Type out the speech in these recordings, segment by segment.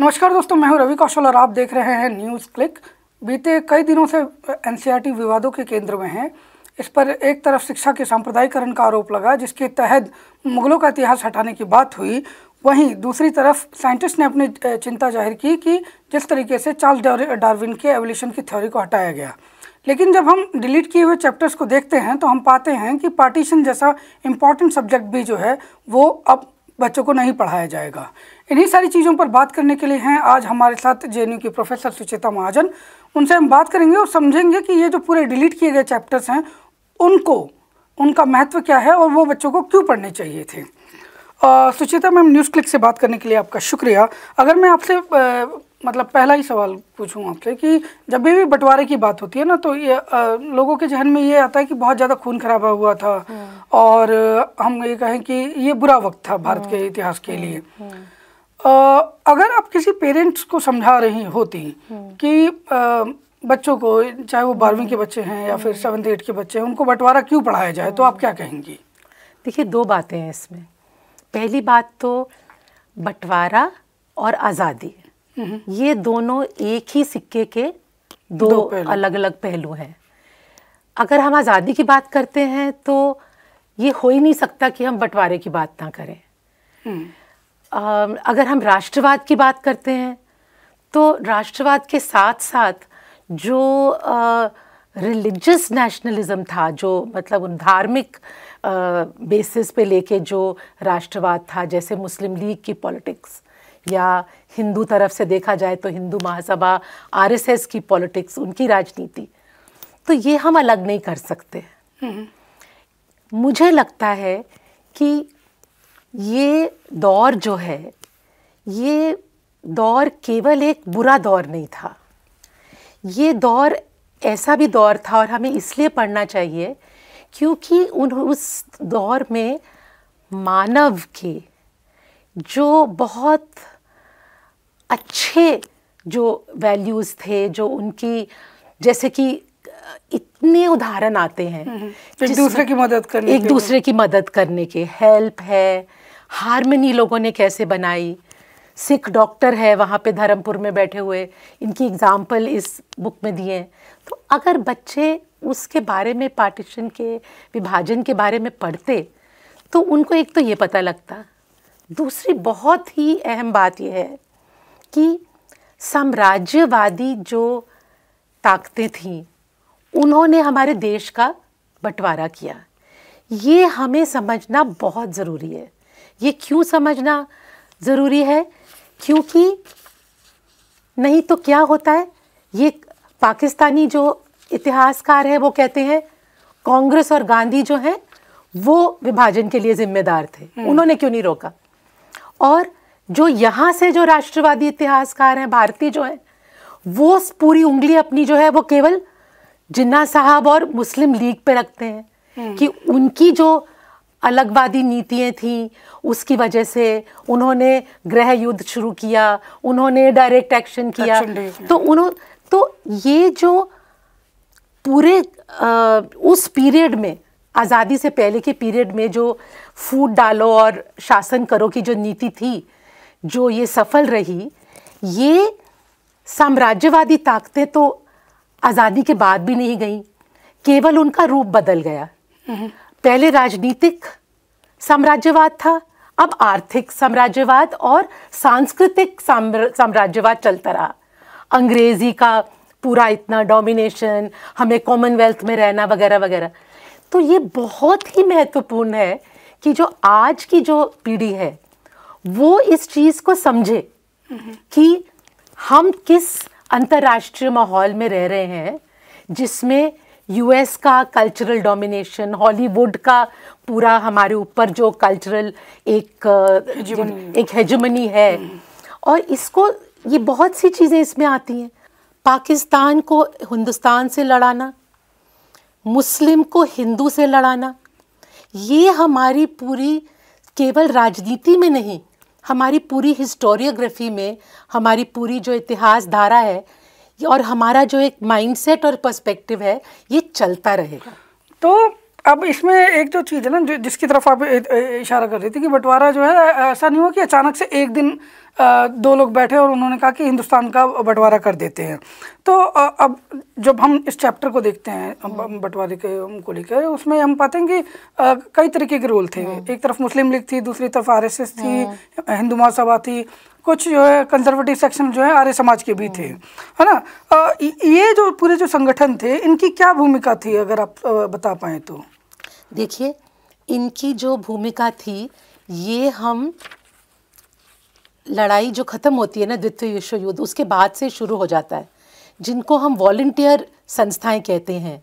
नमस्कार दोस्तों मैं हूं रवि कौशल और आप देख रहे हैं न्यूज़ क्लिक बीते कई दिनों से एनसीईआरटी विवादों के केंद्र में है इस पर एक तरफ शिक्षा के सांप्रदायिकरण का आरोप लगा जिसके तहत मुगलों का इतिहास हटाने की बात हुई वहीं दूसरी तरफ साइंटिस्ट ने अपनी चिंता जाहिर की कि जिस तरीके से चार्ल्स डार्विन के एवोल्यूशन की थ्योरी को हटाया गया लेकिन जब हम डिलीट किए हुए चैप्टर्स को देखते हैं तो हम पाते हैं कि पार्टीशन जैसा इम्पॉर्टेंट सब्जेक्ट भी जो है वो अब बच्चों को नहीं पढ़ाया जाएगा इन्हीं सारी चीज़ों पर बात करने के लिए हैं आज हमारे साथ जे के प्रोफेसर सुचेता महाजन उनसे हम बात करेंगे और समझेंगे कि ये जो पूरे डिलीट किए गए चैप्टर्स हैं उनको उनका महत्व क्या है और वो बच्चों को क्यों पढ़ने चाहिए थे सुचेता मैम न्यूज़ क्लिक से बात करने के लिए आपका शुक्रिया अगर मैं आपसे मतलब पहला ही सवाल पूछूं आपसे कि जब भी बंटवारे की बात होती है ना तो ये आ, लोगों के जहन में ये आता है कि बहुत ज़्यादा खून खराबा हुआ था हाँ। और हम ये कहें कि ये बुरा वक्त था भारत हाँ। के इतिहास के लिए हाँ। अगर आप किसी पेरेंट्स को समझा रही होती हम्म। कि बच्चों को चाहे वो बारहवीं के बच्चे हैं या फिर सेवन हम्म। एट के बच्चे हैं उनको बंटवारा क्यों पढ़ाया जाए तो आप क्या हम्म। कहेंगी देखिए दो बातें हैं इसमें पहली बात तो बंटवारा और आज़ादी ये दोनों एक ही सिक्के के दो, दो अलग अलग पहलू हैं अगर हम आज़ादी की बात करते हैं तो ये हो ही नहीं सकता कि हम बंटवारे की बात ना करें अगर हम राष्ट्रवाद की बात करते हैं तो राष्ट्रवाद के साथ साथ जो रिलीजस नेशनलिज्म था जो मतलब उन धार्मिक बेसिस पे लेके जो राष्ट्रवाद था जैसे मुस्लिम लीग की पॉलिटिक्स या हिंदू तरफ से देखा जाए तो हिंदू महासभा आरएसएस की पॉलिटिक्स उनकी राजनीति तो ये हम अलग नहीं कर सकते हम्म। मुझे लगता है कि ये दौर जो है ये दौर केवल एक बुरा दौर नहीं था ये दौर ऐसा भी दौर था और हमें इसलिए पढ़ना चाहिए क्योंकि उन उस दौर में मानव के जो बहुत अच्छे जो वैल्यूज़ थे जो उनकी जैसे कि इतने उदाहरण आते हैं हम्म, हम्म। एक दूसरे की मदद करने एक दूसरे की मदद करने के हेल्प है हारमनी लोगों ने कैसे बनाई सिख डॉक्टर है वहाँ पे धर्मपुर में बैठे हुए इनकी एग्ज़ाम्पल इस बुक में दिए हैं तो अगर बच्चे उसके बारे में पार्टीशन के विभाजन के बारे में पढ़ते तो उनको एक तो ये पता लगता दूसरी बहुत ही अहम बात यह है कि साम्राज्यवादी जो ताकतें थीं उन्होंने हमारे देश का बंटवारा किया ये हमें समझना बहुत ज़रूरी है ये क्यों समझना ज़रूरी है क्योंकि नहीं तो क्या होता है ये पाकिस्तानी जो इतिहासकार है वो कहते हैं कांग्रेस और गांधी जो हैं वो विभाजन के लिए जिम्मेदार थे हम्म। उन्होंने क्यों नहीं रोका और जो यहाँ से जो राष्ट्रवादी इतिहासकार हैं भारतीय जो हैं वो पूरी उंगली अपनी जो है वो केवल जिन्ना साहब और मुस्लिम लीग पे रखते हैं हम्म। कि उनकी जो अलगवादी नीतियाँ थीं उसकी वजह से उन्होंने गृह युद्ध शुरू किया उन्होंने डायरेक्ट एक्शन किया तो उन्हों तो ये जो पूरे आ, उस पीरियड में आज़ादी से पहले के पीरियड में जो फूट डालो और शासन करो की जो नीति थी जो ये सफल रही ये साम्राज्यवादी ताकतें तो आज़ादी के बाद भी नहीं गई केवल उनका रूप बदल गया हम्म। पहले राजनीतिक साम्राज्यवाद था अब आर्थिक साम्राज्यवाद और सांस्कृतिक साम्राज्यवाद चलता रहा अंग्रेजी का पूरा इतना डोमिनेशन हमें कॉमनवेल्थ में रहना वगैरह वगैरह तो ये बहुत ही महत्वपूर्ण है कि जो आज की जो पीढ़ी है वो इस चीज़ को समझे कि हम किस अंतर्राष्ट्रीय माहौल में रह रहे हैं जिसमें यूएस का कल्चरल डोमिनेशन हॉलीवुड का पूरा हमारे ऊपर जो कल्चरल एक हेजुमनी। एक हेजमनी है और इसको ये बहुत सी चीज़ें इसमें आती हैं पाकिस्तान को हिंदुस्तान से लड़ाना मुस्लिम को हिंदू से लड़ाना ये हमारी पूरी केवल राजनीति में नहीं हमारी पूरी हिस्टोरियोग्राफी में हमारी पूरी जो इतिहास धारा है और हमारा जो एक माइंडसेट और पर्सपेक्टिव है ये चलता रहेगा तो अब इसमें एक जो चीज़ है ना जिसकी तरफ आप इशारा कर रही थी कि बंटवारा जो है ऐसा नहीं हो कि अचानक से एक दिन दो लोग बैठे और उन्होंने कहा कि हिंदुस्तान का बंटवारा कर देते हैं तो अब जब हम इस चैप्टर को देखते हैं हम्म। बंटवारे के को लेकर उसमें हम पाते हैं कि कई तरीके के रोल थे हम्म। एक तरफ मुस्लिम लीग थी दूसरी तरफ आरएसएस थी हम्म। हिंदू महासभा थी कुछ जो है कंजर्वेटिव सेक्शन जो है आर्य समाज के भी थे है ना ये जो पूरे जो संगठन थे इनकी क्या भूमिका थी अगर आप बता पाए तो देखिए इनकी जो भूमिका थी ये हम लड़ाई जो ख़त्म होती है ना द्वितीय विश्व युद्ध उसके बाद से शुरू हो जाता है जिनको हम वॉल्टियर संस्थाएं कहते हैं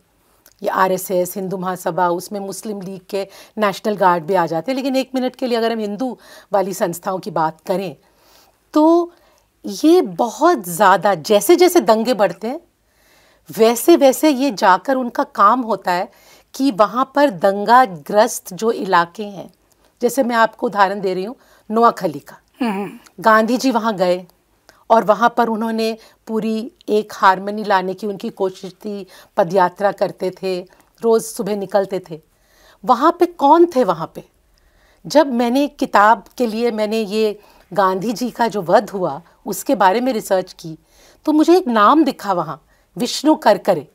ये आरएसएस हिंदू महासभा उसमें मुस्लिम लीग के नेशनल गार्ड भी आ जाते हैं लेकिन एक मिनट के लिए अगर हम हिंदू वाली संस्थाओं की बात करें तो ये बहुत ज़्यादा जैसे जैसे दंगे बढ़ते हैं वैसे वैसे ये जाकर उनका काम होता है कि वहाँ पर दंगाग्रस्त जो इलाके हैं जैसे मैं आपको उदाहरण दे रही हूँ नोआखली का गांधी जी वहाँ गए और वहाँ पर उन्होंने पूरी एक हारमोनी लाने की उनकी कोशिश थी पदयात्रा करते थे रोज़ सुबह निकलते थे वहाँ पे कौन थे वहाँ पे जब मैंने किताब के लिए मैंने ये गांधी जी का जो वध हुआ उसके बारे में रिसर्च की तो मुझे एक नाम दिखा वहाँ विष्णु करकरे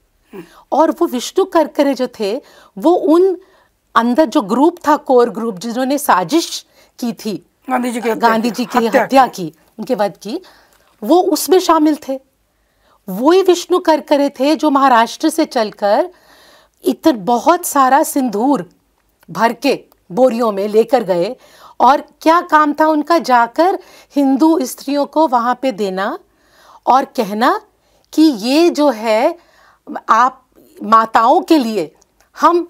और वो विष्णु करकरे जो थे वो उन अंदर जो ग्रुप था कोर ग्रुप जिन्होंने साजिश की थी गांधी जी की गांधी जी की हत्या की उनके वध की वो उसमें शामिल थे वो ही विष्णु कर करे थे जो महाराष्ट्र से चलकर इतन बहुत सारा सिंदूर भर के बोरियों में लेकर गए और क्या काम था उनका जाकर हिंदू स्त्रियों को वहाँ पे देना और कहना कि ये जो है आप माताओं के लिए हम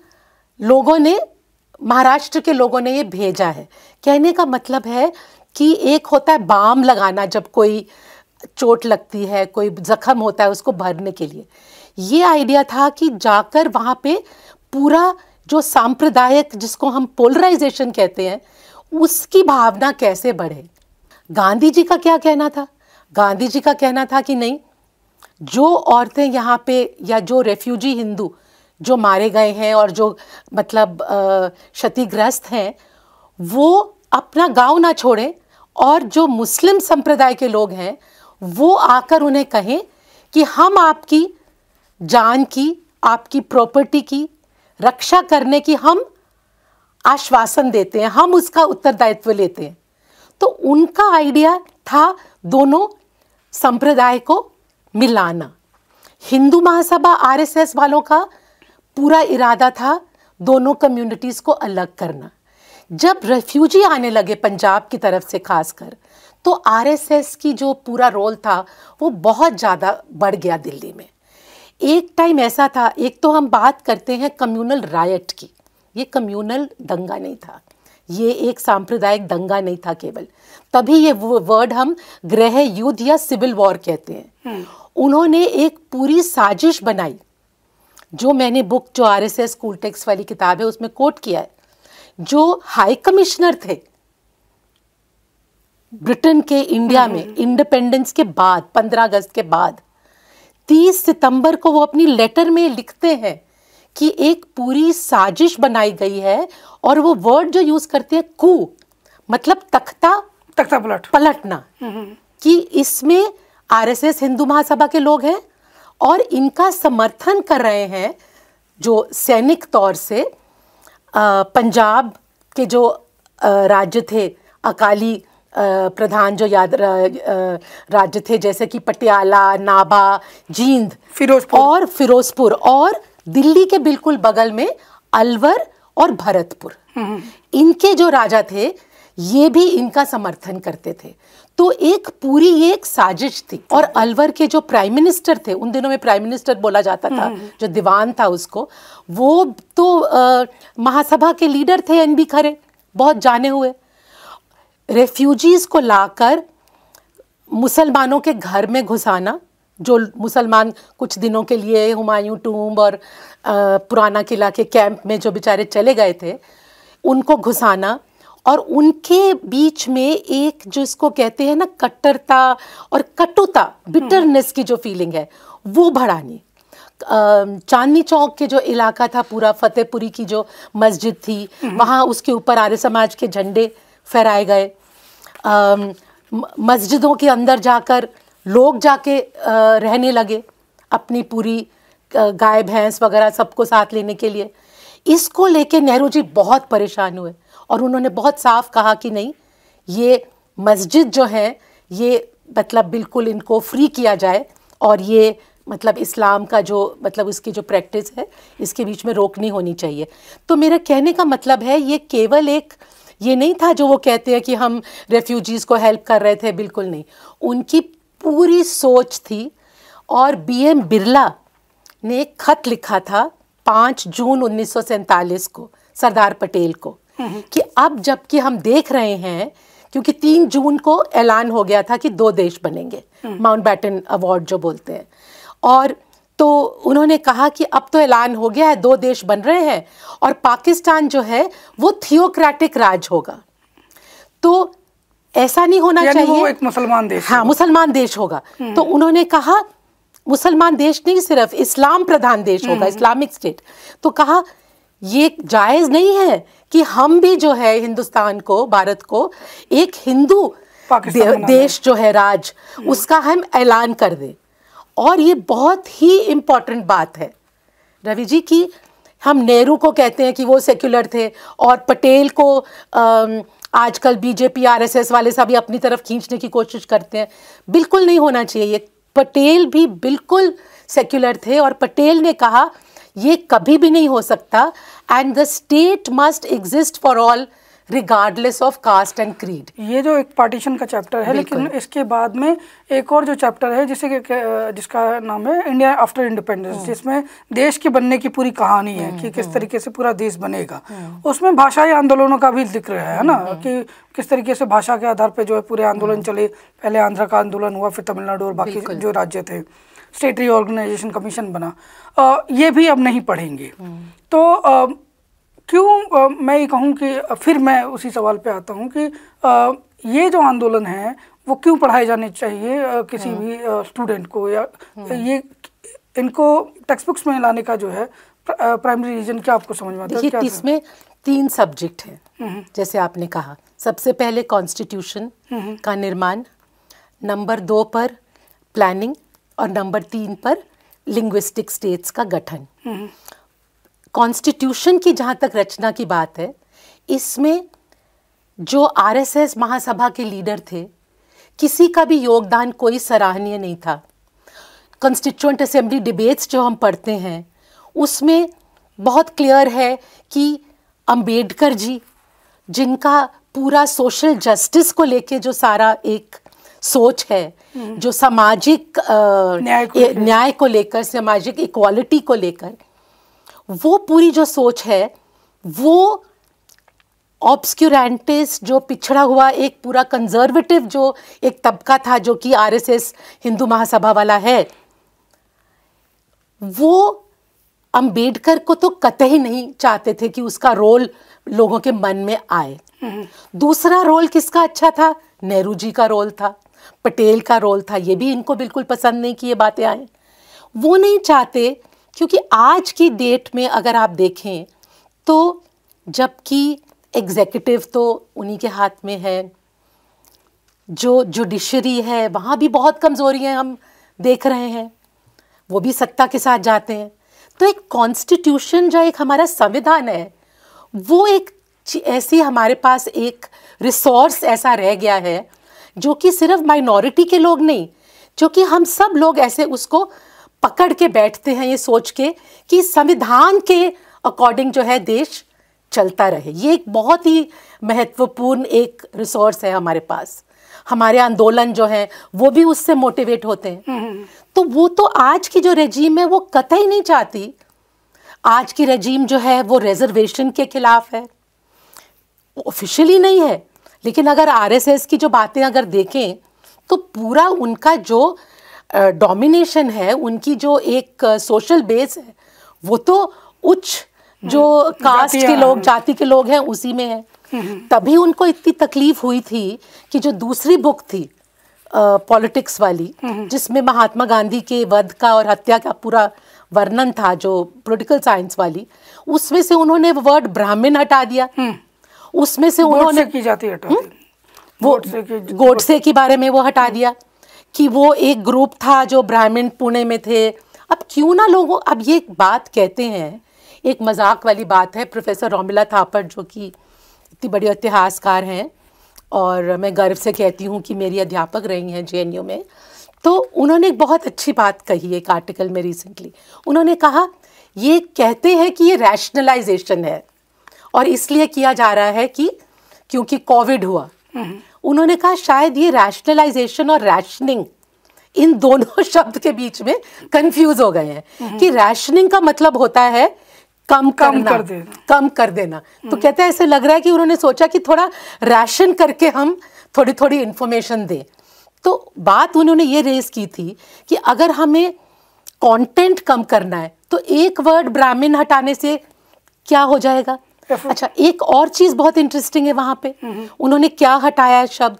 लोगों ने महाराष्ट्र के लोगों ने ये भेजा है कहने का मतलब है कि एक होता है बाम लगाना जब कोई चोट लगती है कोई जख्म होता है उसको भरने के लिए ये आइडिया था कि जाकर वहाँ पे पूरा जो सांप्रदायिक जिसको हम पोलराइजेशन कहते हैं उसकी भावना कैसे बढ़े गांधी जी का क्या कहना था गांधी जी का कहना था कि नहीं जो औरतें यहाँ पे या जो रेफ्यूजी हिंदू जो मारे गए हैं और जो मतलब क्षतिग्रस्त हैं वो अपना गांव ना छोड़ें और जो मुस्लिम संप्रदाय के लोग हैं वो आकर उन्हें कहें कि हम आपकी जान की आपकी प्रॉपर्टी की रक्षा करने की हम आश्वासन देते हैं हम उसका उत्तरदायित्व लेते हैं तो उनका आइडिया था दोनों संप्रदाय को मिलाना हिंदू महासभा आरएसएस वालों का पूरा इरादा था दोनों कम्युनिटीज़ को अलग करना जब रेफ्यूजी आने लगे पंजाब की तरफ से खासकर तो आरएसएस की जो पूरा रोल था वो बहुत ज़्यादा बढ़ गया दिल्ली में एक टाइम ऐसा था एक तो हम बात करते हैं कम्युनल रायट की ये कम्युनल दंगा नहीं था ये एक सांप्रदायिक दंगा नहीं था केवल तभी ये वर्ड हम गृह युद्ध या सिविल वॉर कहते हैं हम्म। उन्होंने एक पूरी साजिश बनाई जो मैंने बुक जो R S S school texts वाली किताब है उसमें कोट किया है जो हाई कमिश्नर थे ब्रिटेन के इंडिया में हम्म। इंडिपेंडेंस के बाद पंद्रह अगस्त के बाद तीस सितंबर को वो अपनी लेटर में लिखते हैं कि एक पूरी साजिश बनाई गई है और वो वर्ड जो यूज करते हैं कु मतलब तख्ता तख्ता पलट पलटना हम्म। कि इसमें आरएसएस हिंदू महासभा के लोग हैं और इनका समर्थन कर रहे हैं जो सैनिक तौर से पंजाब के जो राज्य थे अकाली प्रधान जो याद राज्य थे जैसे कि पटियाला नाभा जींद फिरोजपुर और फिरोजपुर और दिल्ली के बिल्कुल बगल में अलवर और भरतपुर हम्म। इनके जो राजा थे ये भी इनका समर्थन करते थे तो एक पूरी एक साजिश थी और अलवर के जो प्राइम मिनिस्टर थे उन दिनों में प्राइम मिनिस्टर बोला जाता था हम्म। जो दीवान था उसको वो तो आ, महासभा के लीडर थे एन बी खरे बहुत जाने हुए रेफ्यूजीज को लाकर मुसलमानों के घर में घुसाना जो मुसलमान कुछ दिनों के लिए हुमायूं टूम्ब और आ, पुराना किला के कैंप में जो बेचारे चले गए थे उनको घुसाना और उनके बीच में एक जो इसको कहते हैं ना कट्टरता और कटुता बिटरनेस हम्म। की जो फीलिंग है वो बढ़ानी चांदनी चौक के जो इलाका था पूरा फतेहपुरी की जो मस्जिद थी हम्म। वहाँ उसके ऊपर आर्य समाज के झंडे फहराए गए मस्जिदों के अंदर जाकर लोग जाके रहने लगे अपनी पूरी गाय भैंस वगैरह सबको साथ लेने के लिए इसको लेके नेहरू जी बहुत परेशान हुए और उन्होंने बहुत साफ कहा कि नहीं ये मस्जिद जो है ये मतलब बिल्कुल इनको फ्री किया जाए और ये मतलब इस्लाम का जो मतलब उसकी जो प्रैक्टिस है इसके बीच में रोकनी होनी चाहिए तो मेरा कहने का मतलब है ये केवल एक ये नहीं था जो वो कहते हैं कि हम रेफ्यूजीज़ को हेल्प कर रहे थे बिल्कुल नहीं उनकी पूरी सोच थी और बी एम बिरला ने एक खत लिखा था पाँच जून उन्नीस को सरदार पटेल को कि अब जबकि हम देख रहे हैं क्योंकि तीन जून को ऐलान हो गया था कि दो देश बनेंगे माउंट बैटन अवार्ड जो बोलते हैं और तो उन्होंने कहा कि अब तो ऐलान हो गया है दो देश बन रहे हैं और पाकिस्तान जो है वो थियोक्रेटिक राज होगा तो ऐसा नहीं होना चाहिए वो एक मुसलमान देश हाँ मुसलमान देश होगा हम्म। तो उन्होंने कहा मुसलमान देश नहीं सिर्फ इस्लाम प्रधान देश होगा हम्म। इस्लामिक स्टेट तो कहा ये जायज़ नहीं है कि हम भी जो है हिंदुस्तान को भारत को एक हिंदू दे, देश जो है राज हम्म। उसका हम ऐलान कर दें और ये बहुत ही इम्पॉर्टेंट बात है रवि जी की हम नेहरू को कहते हैं कि वो सेक्युलर थे और पटेल को आजकल बीजेपी आरएसएस वाले सभी अपनी तरफ खींचने की कोशिश करते हैं बिल्कुल नहीं होना चाहिए पटेल भी बिल्कुल सेक्युलर थे और पटेल ने कहा ये कभी भी नहीं हो सकता and the state must exist for all regardless of caste and creed ये जो एक पार्टीशन का चैप्टर है लेकिन इसके बाद में एक और जो चैप्टर है जिसे जिसका नाम है इंडिया आफ्टर इंडिपेंडेंस जिसमें देश के बनने की पूरी कहानी है हम्म, कि किस हम्म। तरीके से पूरा देश बनेगा हम्म। उसमें भाषाई आंदोलनों का भी जिक्र है ना कि किस तरीके से भाषा के आधार पर जो है पूरे आंदोलन चले पहले आंध्र का आंदोलन हुआ फिर तमिलनाडु और बाकी जो राज्य थे स्टेट रीऑर्गेनाइजेशन कमीशन बना आ, ये भी अब नहीं पढ़ेंगे हम्म। तो आ, क्यों आ, मैं ये कहूँ कि फिर मैं उसी सवाल पे आता हूँ कि आ, ये जो आंदोलन है वो क्यों पढ़ाए जाने चाहिए आ, किसी हम्म। भी स्टूडेंट को या हम्म। ये इनको टेक्सट बुक्स में लाने का जो है प्राइमरी रीजन क्या आपको समझ में आता है इसमें तीन सब्जेक्ट हैं जैसे आपने कहा सबसे पहले कॉन्स्टिट्यूशन का निर्माण नंबर दो पर प्लानिंग और नंबर तीन पर लिंग्विस्टिक स्टेट्स का गठन कॉन्स्टिट्यूशन की जहाँ तक रचना की बात है इसमें जो आरएसएस महासभा के लीडर थे किसी का भी योगदान कोई सराहनीय नहीं था कॉन्स्टिट्यूंट असेंबली डिबेट्स जो हम पढ़ते हैं उसमें बहुत क्लियर है कि अंबेडकर जी जिनका पूरा सोशल जस्टिस को लेके जो सारा एक सोच है जो सामाजिक न्याय को, लेकर सामाजिक इक्वालिटी को लेकर वो पूरी जो सोच है वो ऑब्सक्यूरेंटिस्ट जो पिछड़ा हुआ एक पूरा कंजर्वेटिव जो एक तबका था जो कि आरएसएस हिंदू महासभा वाला है वो अंबेडकर को तो ही नहीं चाहते थे कि उसका रोल लोगों के मन में आए हम्म। दूसरा रोल किसका अच्छा था नेहरू जी का रोल था पटेल का रोल था ये भी इनको बिल्कुल पसंद नहीं कि ये बातें आए वो नहीं चाहते क्योंकि आज की डेट में अगर आप देखें तो जबकि एग्ज़ेक्टिव तो उन्हीं के हाथ में है जो जुडिशरी है वहाँ भी बहुत कमज़ोरियाँ हम देख रहे हैं वो भी सत्ता के साथ जाते हैं तो एक कॉन्स्टिट्यूशन जो एक हमारा संविधान है वो एक ऐसी हमारे पास एक रिसोर्स ऐसा रह गया है जो कि सिर्फ माइनॉरिटी के लोग नहीं जो कि हम सब लोग ऐसे उसको पकड़ के बैठते हैं ये सोच के कि संविधान के अकॉर्डिंग जो है देश चलता रहे ये एक बहुत ही महत्वपूर्ण एक रिसोर्स है हमारे पास हमारे आंदोलन जो है वो भी उससे मोटिवेट होते हैं हम्म, हम्म। तो वो तो आज की जो रजीम है वो कतई नहीं चाहती आज की रजीम जो है वो रिजर्वेशन के खिलाफ है ऑफिशियली नहीं है लेकिन अगर आरएसएस की जो बातें अगर देखें तो पूरा उनका जो डोमिनेशन है उनकी जो एक सोशल बेस है वो तो उच्च हम्म, जो कास्ट के लोग जाति के लोग हैं उसी में है हम्म, हम्म। तभी उनको इतनी तकलीफ हुई थी कि जो दूसरी बुक थी पॉलिटिक्स वाली जिसमें महात्मा गांधी के वध का और हत्या का पूरा वर्णन था जो पॉलिटिकल साइंस वाली उसमें से उन्होंने वर्ड ब्राह्मण हटा दिया उसमें से उन्होंने की जाती है हम्म? वो गोडसे के बारे में वो हटा दिया कि वो एक ग्रुप था जो ब्राह्मण पुणे में थे अब क्यों ना लोगों अब ये बात कहते हैं एक मजाक वाली बात है प्रोफेसर रोमिला थापर जो कि इतनी बड़ी इतिहासकार हैं और मैं गर्व से कहती हूँ कि मेरी अध्यापक रही हैं जे में तो उन्होंने एक बहुत अच्छी बात कही एक आर्टिकल में रिसेंटली उन्होंने कहा ये कहते हैं कि ये रैशनलाइजेशन है और इसलिए किया जा रहा है कि क्योंकि कोविड हुआ उन्होंने कहा शायद ये रैशनलाइजेशन और रैशनिंग इन दोनों शब्द के बीच में कंफ्यूज हो गए हैं कि रैशनिंग का मतलब होता है कम कम कर देना कम कर देना तो कहते हैं ऐसे लग रहा है कि उन्होंने सोचा कि थोड़ा राशन करके हम थोड़ी थोड़ी इन्फॉर्मेशन दें तो बात उन्होंने ये रेज की थी कि अगर हमें कंटेंट कम करना है तो एक वर्ड ब्राह्मण हटाने से क्या हो जाएगा अच्छा एक और चीज बहुत इंटरेस्टिंग है वहां पे हम्म, हम्म। उन्होंने क्या हटाया शब्द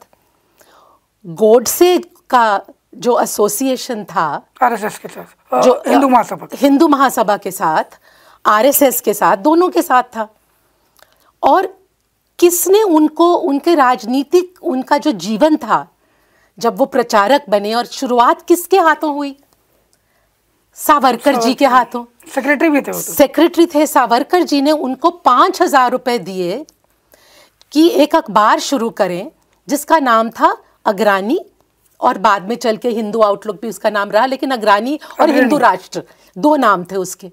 गोडसे का जो एसोसिएशन था आरएसएस के साथ जो हिंदू महासभा हिंदू महासभा के साथ आरएसएस के साथ दोनों के साथ था और किसने उनको उनके राजनीतिक उनका जो जीवन था जब वो प्रचारक बने और शुरुआत किसके हाथों हुई सावरकर जी के हाथों सेक्रेटरी भी थे वो तो। सेक्रेटरी थे सावरकर जी ने उनको पाँच हजार रुपये दिए कि एक अखबार शुरू करें जिसका नाम था अग्रानी और बाद में चल के हिंदू आउटलुक भी उसका नाम रहा लेकिन अग्रानी और हिंदू राष्ट्र दो नाम थे उसके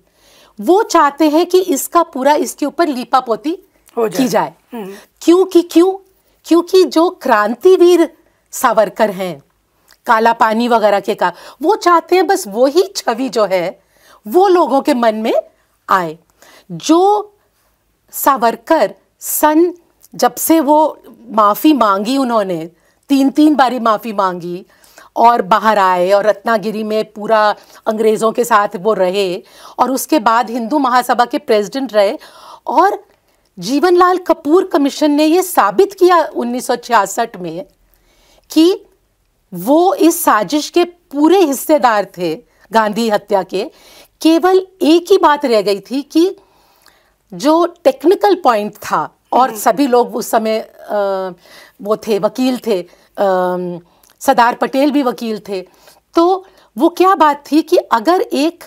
वो चाहते हैं कि इसका पूरा इसके ऊपर लीपा पोती जाए। की जाए हम्म। क्योंकि क्यों क्योंकि जो क्रांतिवीर सावरकर हैं काला पानी वगैरह के का वो चाहते हैं बस वही छवि जो है वो लोगों के मन में आए जो सावरकर सन जब से वो माफ़ी मांगी उन्होंने तीन तीन बारी माफ़ी मांगी और बाहर आए और रत्नागिरी में पूरा अंग्रेज़ों के साथ वो रहे और उसके बाद हिंदू महासभा के प्रेसिडेंट रहे और जीवनलाल कपूर कमीशन ने ये साबित किया 1966 में कि वो इस साजिश के पूरे हिस्सेदार थे गांधी हत्या के केवल एक ही बात रह गई थी कि जो टेक्निकल पॉइंट था और हम्म। सभी लोग उस समय वो थे वकील थे सरदार पटेल भी वकील थे तो वो क्या बात थी कि अगर एक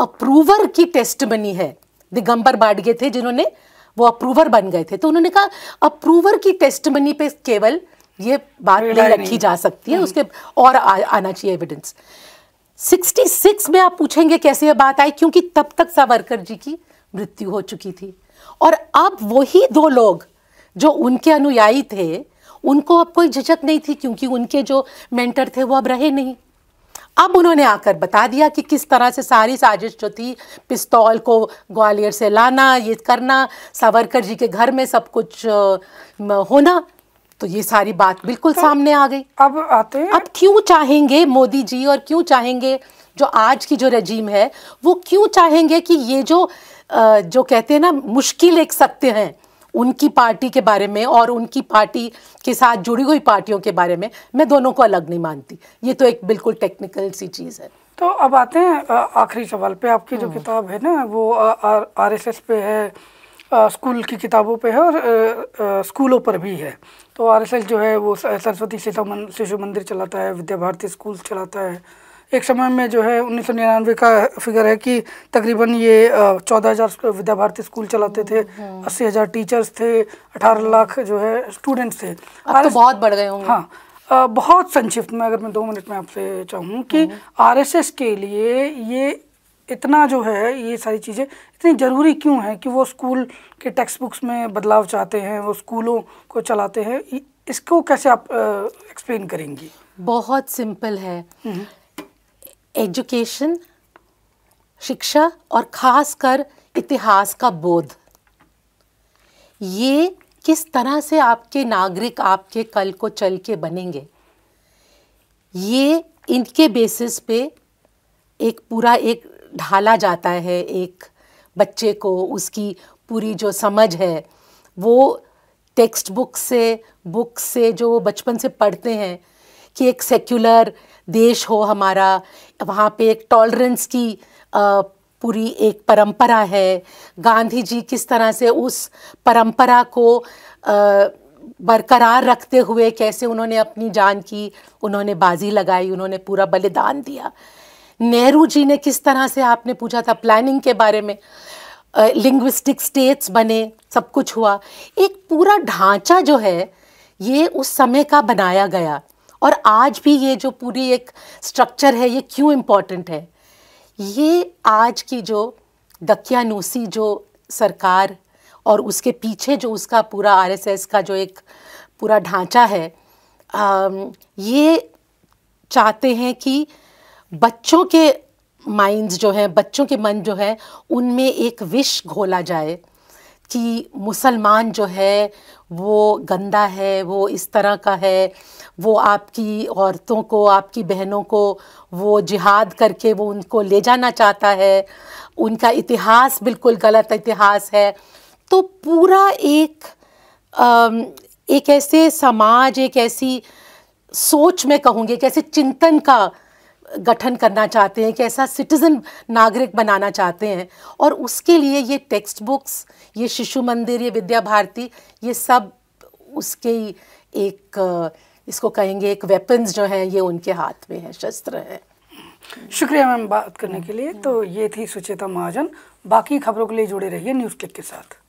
अप्रूवर की टेस्ट बनी है दिगंबर बाडगे थे जिन्होंने वो अप्रूवर बन गए थे तो उन्होंने कहा अप्रूवर की टेस्ट बनी पे केवल ये बात नहीं रखी जा सकती है हम्म। उसके और आ, आना चाहिए एविडेंस 66 में आप पूछेंगे कैसे ये बात आई क्योंकि तब तक सावरकर जी की मृत्यु हो चुकी थी और अब वही दो लोग जो उनके अनुयायी थे उनको अब कोई झिझक नहीं थी क्योंकि उनके जो मेंटर थे वो अब रहे नहीं अब उन्होंने आकर बता दिया कि किस तरह से सारी साजिश जो थी पिस्तौल को ग्वालियर से लाना ये करना सावरकर जी के घर में सब कुछ होना तो ये सारी बात बिल्कुल तो सामने आ गई अब आते हैं अब क्यों चाहेंगे मोदी जी और क्यों चाहेंगे जो आज की जो रजीम है वो क्यों चाहेंगे कि ये जो जो कहते हैं ना मुश्किल एक सत्य हैं उनकी पार्टी के बारे में और उनकी पार्टी के साथ जुड़ी हुई पार्टियों के बारे में मैं दोनों को अलग नहीं मानती ये तो एक बिल्कुल टेक्निकल सी चीज़ है तो अब आते हैं आखिरी सवाल पे आपकी जो हम्म। किताब है ना वो आर एस एस पे है स्कूल की किताबों पे है और स्कूलों पर भी है तो आर जो है वो सरस्वती शिशु मंदिर चलाता है विद्या भारती स्कूल चलाता है एक समय में जो है उन्नीस का फिगर है कि तकरीबन ये चौदह हज़ार विद्या भारती स्कूल चलाते थे हम्म, हम्म। अस्सी हज़ार टीचर्स थे अठारह लाख जो है स्टूडेंट्स थे अब तो बहुत बढ़ गए होंगे हाँ बहुत संक्षिप्त में अगर मैं दो मिनट में आपसे चाहूँ कि हम्म। आरएसएस के लिए ये इतना जो है ये सारी चीज़ें इतनी ज़रूरी क्यों है कि वो स्कूल के टेक्स्ट बुक्स में बदलाव चाहते हैं वो स्कूलों को चलाते हैं इसको कैसे आप एक्सप्लेन करेंगी बहुत सिंपल है एजुकेशन हम्म। शिक्षा और ख़ास कर इतिहास का बोध ये किस तरह से आपके नागरिक आपके कल को चल के बनेंगे ये इनके बेसिस पे एक पूरा एक ढाला जाता है एक बच्चे को उसकी पूरी जो समझ है वो टेक्स्ट बुक से बुक से जो वो बचपन से पढ़ते हैं कि एक सेक्युलर देश हो हमारा वहाँ पे एक टॉलरेंस की आ, पूरी एक परंपरा है गांधी जी किस तरह से उस परंपरा को आ, बरकरार रखते हुए कैसे उन्होंने अपनी जान की उन्होंने बाजी लगाई उन्होंने पूरा बलिदान दिया नेहरू जी ने किस तरह से आपने पूछा था प्लानिंग के बारे में लिंग्विस्टिक स्टेट्स बने सब कुछ हुआ एक पूरा ढांचा जो है ये उस समय का बनाया गया और आज भी ये जो पूरी एक स्ट्रक्चर है ये क्यों इम्पोर्टेंट है ये आज की जो दकियानूसी जो सरकार और उसके पीछे जो उसका पूरा आरएसएस का जो एक पूरा ढांचा है आ, ये चाहते हैं कि बच्चों के माइंड्स जो हैं बच्चों के मन जो है उनमें एक विश घोला जाए कि मुसलमान जो है वो गंदा है वो इस तरह का है वो आपकी औरतों को आपकी बहनों को वो जिहाद करके वो उनको ले जाना चाहता है उनका इतिहास बिल्कुल गलत इतिहास है तो पूरा एक एक ऐसे समाज एक ऐसी सोच में कहूँगी एक ऐसे चिंतन का गठन करना चाहते हैं कि ऐसा सिटीज़न नागरिक बनाना चाहते हैं और उसके लिए ये टेक्स्ट बुक्स ये शिशु मंदिर ये विद्या भारती ये सब उसके एक इसको कहेंगे एक वेपन्स जो हैं ये उनके हाथ में हैं शस्त्र हैं शुक्रिया मैम बात करने के लिए तो ये थी सुचेता महाजन बाकी खबरों के लिए जुड़े रहिए न्यूज़ क्लिक के साथ